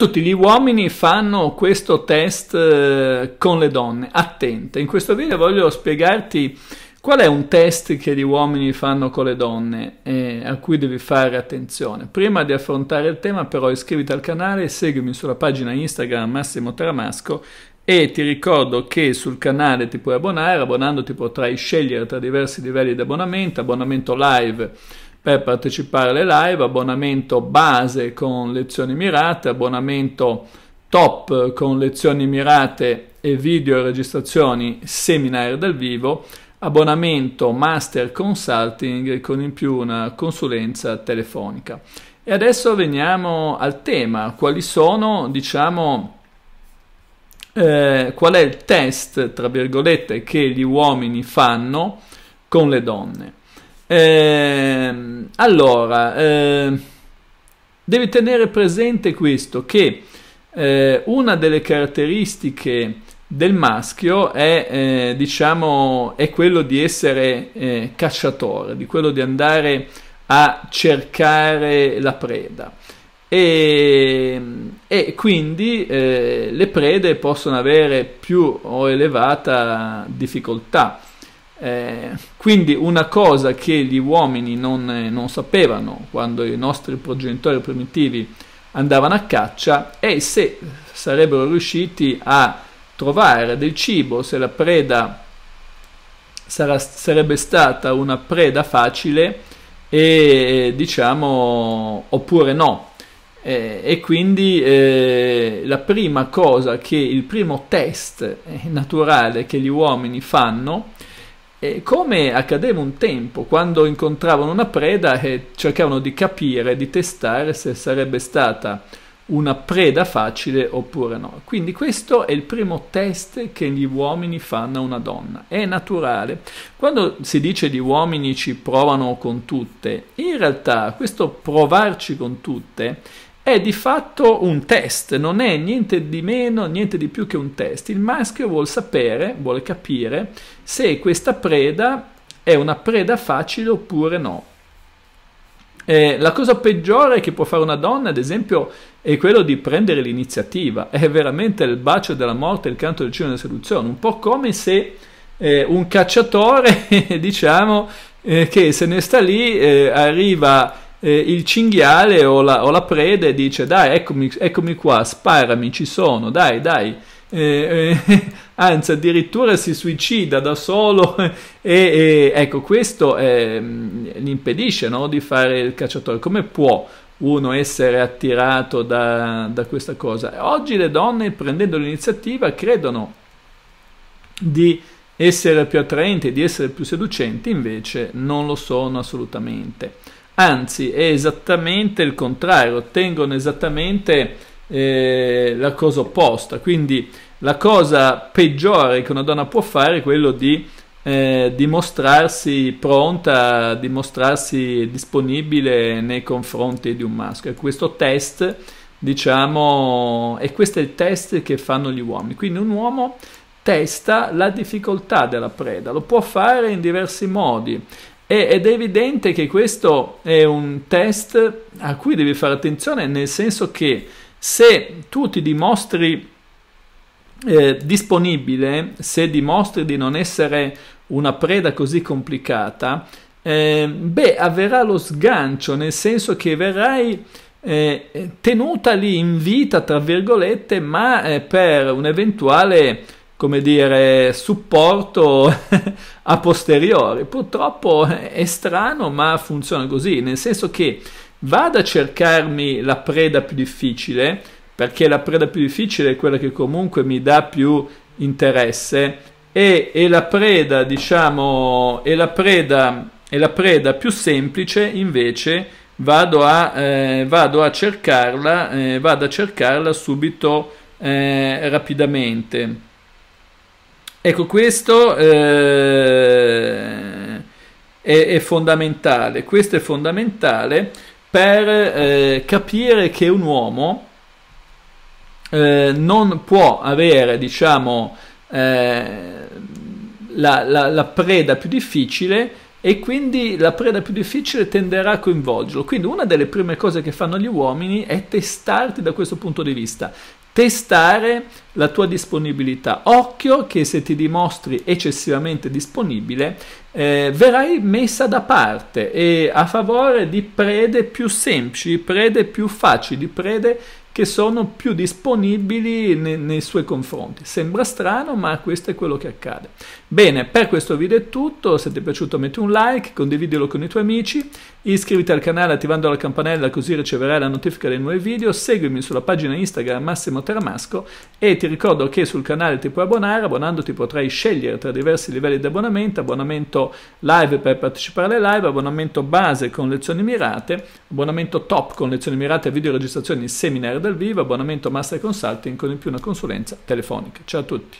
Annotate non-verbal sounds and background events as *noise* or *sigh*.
Tutti gli uomini fanno questo test eh, con le donne, attente. In questo video voglio spiegarti qual è un test che gli uomini fanno con le donne e eh, a cui devi fare attenzione. Prima di affrontare il tema però iscriviti al canale, seguimi sulla pagina Instagram Massimo Tramasco e ti ricordo che sul canale ti puoi abbonare, abbonandoti potrai scegliere tra diversi livelli di abbonamento, abbonamento live per partecipare alle live, abbonamento base con lezioni mirate, abbonamento top con lezioni mirate e video registrazioni seminari dal vivo, abbonamento master consulting con in più una consulenza telefonica. E adesso veniamo al tema, quali sono, diciamo, eh, qual è il test, tra virgolette, che gli uomini fanno con le donne. Eh, allora, eh, devi tenere presente questo, che eh, una delle caratteristiche del maschio è, eh, diciamo, è quello di essere eh, cacciatore, di quello di andare a cercare la preda. E, e, quindi eh, le prede possono avere più o elevata difficoltà eh, quindi una cosa che gli uomini non, eh, non, sapevano quando i nostri progenitori primitivi andavano a caccia è se sarebbero riusciti a trovare del cibo, se la preda sarà, sarebbe stata una preda facile e diciamo oppure no. Eh, e quindi eh, la prima cosa che il primo test eh, naturale che gli uomini fanno e come accadeva un tempo, quando incontravano una preda e cercavano di capire, di testare se sarebbe stata una preda facile oppure no. Quindi questo è il primo test che gli uomini fanno a una donna. È naturale. Quando si dice gli uomini ci provano con tutte, in realtà questo provarci con tutte è di fatto un test, non è niente di meno, niente di più che un test. Il maschio vuole sapere, vuole capire se questa preda è una preda facile oppure no. Eh, la cosa peggiore che può fare una donna, ad esempio, è quello di prendere l'iniziativa. È veramente il bacio della morte, il canto del cielo della seduzione. Un po' come se eh, un cacciatore, *laughs* diciamo, eh, che se ne sta lì, eh, arriva eh, il cinghiale o la, o la, preda e dice dai eccomi, eccomi qua, sparami, ci sono, dai dai. Eh, eh, *laughs* anzi addirittura si suicida da solo *laughs* e, e ecco questo eh, gli impedisce no, di fare il cacciatore come può uno essere attirato da, da questa cosa oggi le donne prendendo l'iniziativa credono di essere più attraenti di essere più seducenti invece non lo sono assolutamente anzi è esattamente il contrario, ottengono esattamente eh, la cosa opposta, quindi la cosa peggiore che una donna può fare è quello di eh, dimostrarsi pronta, dimostrarsi disponibile nei confronti di un maschio. questo test, diciamo, e questo è il test che fanno gli uomini. Quindi un uomo testa la difficoltà della preda, lo può fare in diversi modi ed è evidente che questo è un test a cui devi fare attenzione, nel senso che se tu ti dimostri eh, disponibile, se dimostri di non essere una preda così complicata, eh, beh, avverrà lo sgancio, nel senso che verrai eh, tenuta lì in vita, tra virgolette, ma eh, per un eventuale come dire, supporto *laughs* a posteriori. Purtroppo è strano, ma funziona così, nel senso che vado a cercarmi la preda più difficile, perché la preda più difficile è quella che comunque mi dà più interesse, e, e la preda, diciamo, è la preda, e la preda più semplice invece vado a, eh, vado a cercarla, eh, vado a cercarla subito eh, rapidamente. Ecco, questo eh, è, è, fondamentale, questo è fondamentale per eh, capire che un uomo eh, non può avere, diciamo, eh, la, la, la, preda più difficile e quindi la preda più difficile tenderà a coinvolgerlo. Quindi una delle prime cose che fanno gli uomini è testarti da questo punto di vista testare la tua disponibilità. Occhio che se ti dimostri eccessivamente disponibile eh, verrai messa da parte e a favore di prede più semplici, prede più facili, prede che sono più disponibili nei, nei, suoi confronti. Sembra strano, ma questo è quello che accade. Bene, per questo video è tutto. Se ti è piaciuto metti un like, condividilo con i tuoi amici, iscriviti al canale attivando la campanella così riceverai la notifica dei nuovi video, seguimi sulla pagina Instagram Massimo Termasco e ti ricordo che sul canale ti puoi abbonare, abbonandoti potrai scegliere tra diversi livelli di abbonamento, abbonamento live per partecipare alle live, abbonamento base con lezioni mirate, abbonamento top con lezioni mirate, video registrazioni, seminari, dal vivo, abbonamento Master Consulting con in più una consulenza telefonica. Ciao a tutti.